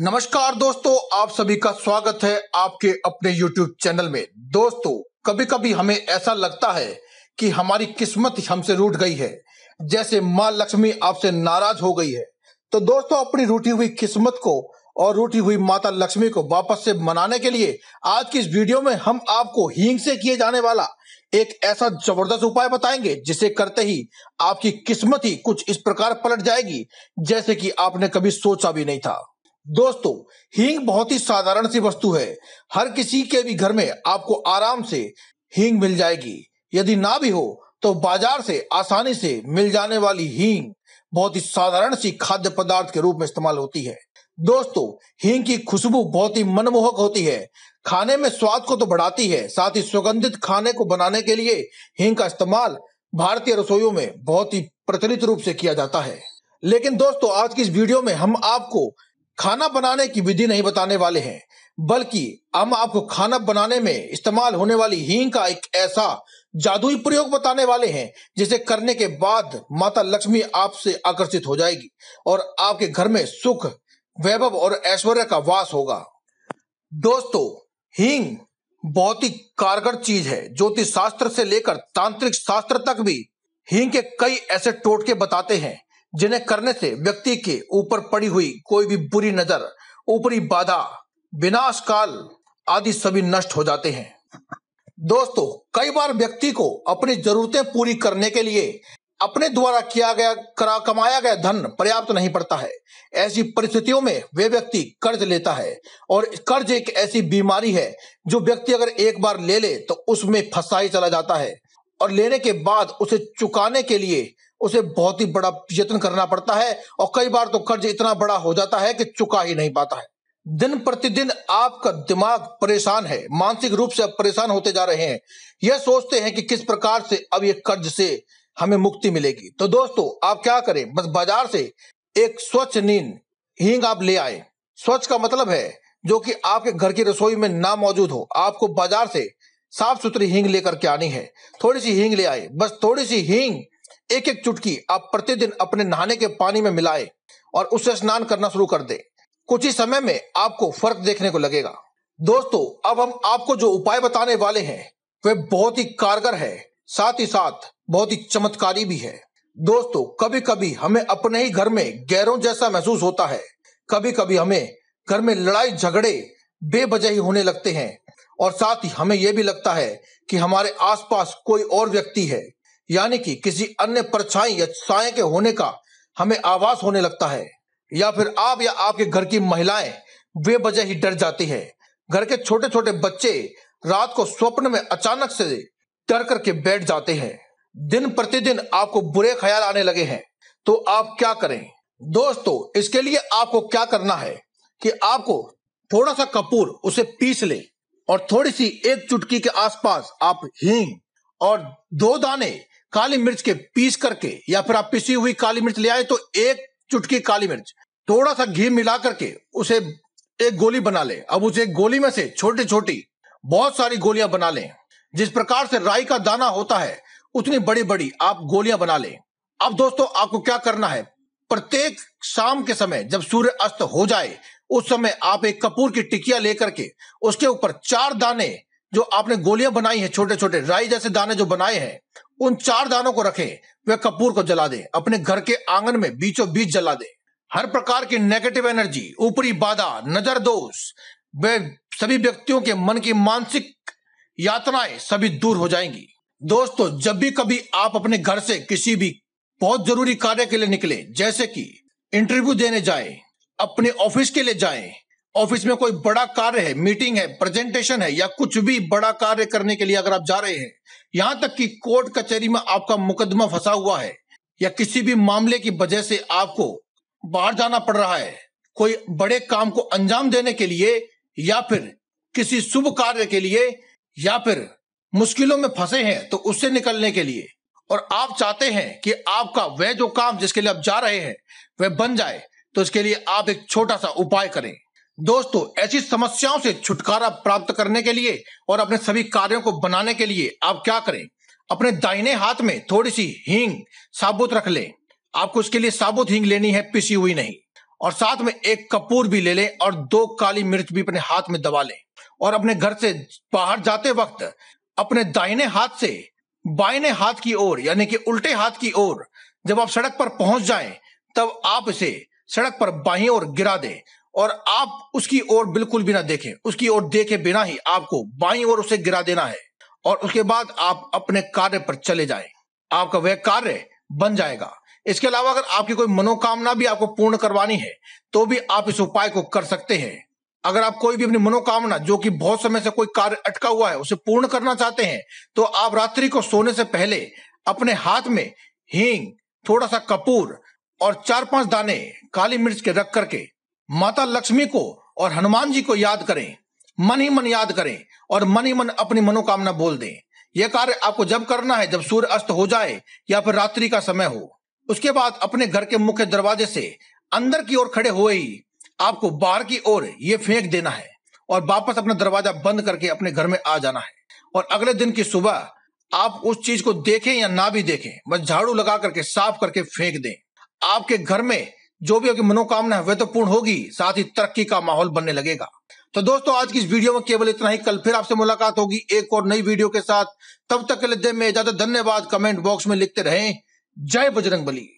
नमस्कार दोस्तों आप सभी का स्वागत है आपके अपने YouTube चैनल में दोस्तों कभी कभी हमें ऐसा लगता है कि हमारी किस्मत हमसे रूठ गई है जैसे माँ लक्ष्मी आपसे नाराज हो गई है तो दोस्तों अपनी रूठी हुई किस्मत को और रूठी हुई माता लक्ष्मी को वापस से मनाने के लिए आज की इस वीडियो में हम आपको हींग से किए जाने वाला एक ऐसा जबरदस्त उपाय बताएंगे जिसे करते ही आपकी किस्मत ही कुछ इस प्रकार पलट जाएगी जैसे कि आपने कभी सोचा भी नहीं था दोस्तों हींग बहुत ही साधारण सी वस्तु है हर किसी के भी घर में आपको आराम से हींग मिल जाएगी यदि ना भी हो तो बाजार से आसानी से मिल जाने वाली हींग बहुत ही साधारण सी खाद्य पदार्थ के रूप में इस्तेमाल होती है दोस्तों हींग की खुशबू बहुत ही मनमोहक होती है खाने में स्वाद को तो बढ़ाती है साथ ही सुगंधित खाने को बनाने के लिए हींग का इस्तेमाल भारतीय रसोइयों में बहुत ही प्रचलित रूप से किया जाता है लेकिन दोस्तों आज की इस वीडियो में हम आपको खाना बनाने की विधि नहीं बताने वाले हैं बल्कि हम आपको खाना बनाने में इस्तेमाल होने वाली हींग का एक ऐसा जादुई प्रयोग बताने वाले हैं जिसे करने के बाद माता लक्ष्मी आपसे आकर्षित हो जाएगी और आपके घर में सुख वैभव और ऐश्वर्य का वास होगा दोस्तों हींग बहुत ही कारगर चीज है ज्योतिष शास्त्र से लेकर तांत्रिक शास्त्र तक भी हींग के कई ऐसे टोटके बताते हैं जिन्हें करने से व्यक्ति के ऊपर पड़ी हुई कोई भी बुरी नजर ऊपरी बाधा विनाश काल आदि सभी नष्ट हो जाते हैं दोस्तों कई बार व्यक्ति को अपनी जरूरतें पूरी करने के लिए अपने द्वारा किया गया करा कमाया गया धन पर्याप्त नहीं पड़ता है ऐसी परिस्थितियों में वे व्यक्ति कर्ज लेता है और कर्ज एक ऐसी बीमारी है जो व्यक्ति अगर एक बार ले ले तो उसमें फंसा ही चला जाता है और लेने के बाद उसे चुकाने के लिए उसे बहुत ही बड़ा यत्न करना पड़ता है और कई बार तो कर्ज इतना बड़ा हो जाता है कि चुका ही नहीं पाता है दिन प्रतिदिन आपका दिमाग परेशान है मानसिक रूप से आप परेशान होते जा रहे हैं यह सोचते हैं कि किस प्रकार से अब ये कर्ज से हमें मुक्ति मिलेगी तो दोस्तों आप क्या करें बस बाजार से एक स्वच्छ नींद हींग आप ले आए स्वच्छ का मतलब है जो कि आपके घर की रसोई में ना मौजूद हो आपको बाजार से साफ सुथरी हींग लेकर के आनी है थोड़ी सी हींग ले आए बस थोड़ी सी हींग एक एक चुटकी आप प्रतिदिन अपने नहाने के पानी में मिलाए और उससे स्नान करना शुरू कर दे कुछ ही समय में आपको फर्क देखने को लगेगा दोस्तों अब हम आपको जो उपाय बताने वाले हैं वे बहुत ही कारगर है साथ ही साथ बहुत ही चमत्कारी भी है दोस्तों कभी कभी हमें अपने ही घर में गैरों जैसा महसूस होता है कभी कभी हमें घर में लड़ाई झगड़े बेबजह ही होने लगते हैं और साथ ही हमें यह भी लगता है कि हमारे आसपास कोई और व्यक्ति है यानी कि किसी अन्य परछाई या साय के होने का हमें आवाज होने लगता है या फिर आप या आपके घर की महिलाएं वे वजह ही डर जाती है घर के छोटे छोटे बच्चे रात को स्वप्न में अचानक से डर करके बैठ जाते हैं दिन प्रतिदिन आपको बुरे ख्याल आने लगे हैं तो आप क्या करें दोस्तों इसके लिए आपको क्या करना है कि आपको थोड़ा सा कपूर उसे पीस ले और थोड़ी सी एक चुटकी के आसपास आप हींग और दो दाने काली मिर्च के पीस करके या फिर आप पिसी हुई काली मिर्च ले आए तो एक चुटकी काली मिर्च थोड़ा सा घी मिला करके उसे एक गोली बना ले अब उसे गोली में से छोटी छोटी बहुत सारी गोलियां बना लें जिस प्रकार से राई का दाना होता है उतनी बड़ी बड़ी आप गोलियां बना लें अब दोस्तों आपको क्या करना है प्रत्येक शाम के समय जब सूर्य अस्त हो जाए उस समय आप एक कपूर की टिकिया लेकर के उसके ऊपर चार दाने जो आपने गोलियां बनाई हैं छोटे छोटे राई जैसे दाने जो बनाए हैं उन चार दानों को रखें वे कपूर को जला दें अपने घर के आंगन में बीचों बीच जला दें हर प्रकार की नेगेटिव एनर्जी ऊपरी बाधा नजर दोष वे सभी व्यक्तियों के मन की मानसिक यातनाएं सभी दूर हो जाएंगी दोस्तों जब भी कभी आप अपने घर से किसी भी बहुत जरूरी कार्य के लिए निकले जैसे कि इंटरव्यू देने जाए अपने ऑफिस के लिए जाए ऑफिस में कोई बड़ा कार्य है मीटिंग है प्रेजेंटेशन है या कुछ भी बड़ा कार्य करने के लिए अगर आप जा रहे हैं यहां तक कि कोर्ट कचहरी में आपका मुकदमा फंसा हुआ है या किसी भी मामले की वजह से आपको बाहर जाना पड़ रहा है कोई बड़े काम को अंजाम देने के लिए या फिर किसी शुभ कार्य के लिए या फिर मुश्किलों में फंसे हैं तो उससे निकलने के लिए और आप चाहते हैं कि आपका वह जो काम जिसके लिए आप जा रहे हैं वह बन जाए तो इसके लिए आप एक छोटा सा उपाय करें दोस्तों ऐसी समस्याओं से छुटकारा प्राप्त करने के लिए और अपने सभी कार्यों को बनाने के लिए आप क्या करें अपने दाहिने हाथ में थोड़ी सी हींग साबुत रख लें आपको उसके लिए साबुत हींग लेनी है पिसी हुई नहीं और साथ में एक कपूर भी ले लें और दो काली मिर्च भी अपने हाथ में दबा लें और अपने घर से बाहर जाते वक्त अपने दाहिने हाथ से बाइने हाथ की ओर यानी कि उल्टे हाथ की ओर जब आप सड़क पर पहुंच जाएं तब आप इसे सड़क पर बाहीं ओर गिरा दें और आप उसकी ओर बिल्कुल भी ना देखें उसकी ओर देखे बिना ही आपको बाई ओर उसे गिरा देना है और उसके बाद आप अपने कार्य पर चले जाएं आपका वह कार्य बन जाएगा इसके अलावा अगर आपकी कोई मनोकामना भी आपको पूर्ण करवानी है तो भी आप इस उपाय को कर सकते हैं अगर आप कोई भी अपनी मनोकामना जो कि बहुत समय से कोई कार्य अटका हुआ है उसे पूर्ण करना चाहते हैं तो आप रात्रि को सोने से पहले अपने हाथ में हींग थोड़ा सा कपूर और चार पांच दाने काली मिर्च के रख करके माता लक्ष्मी को और हनुमान जी को याद करें मन ही मन याद करें और मन ही मन अपनी मनोकामना बोल दें यह कार्य आपको जब करना है जब सूर्य अस्त हो जाए या फिर रात्रि का समय हो उसके बाद अपने घर के मुख्य दरवाजे से अंदर की ओर खड़े हुए ही आपको बाहर की ओर ये फेंक देना है और वापस अपना दरवाजा बंद करके अपने घर में आ जाना है और अगले दिन की सुबह आप उस चीज को देखें या ना भी देखें बस झाड़ू लगा करके साफ करके फेंक दें आपके घर में जो भी आपकी मनोकामना है वह तो पूर्ण होगी साथ ही तरक्की का माहौल बनने लगेगा तो दोस्तों आज की इस वीडियो में केवल इतना ही कल फिर आपसे मुलाकात होगी एक और नई वीडियो के साथ तब तक के लिए में इजाजत धन्यवाद कमेंट बॉक्स में लिखते रहें जय बजरंग बली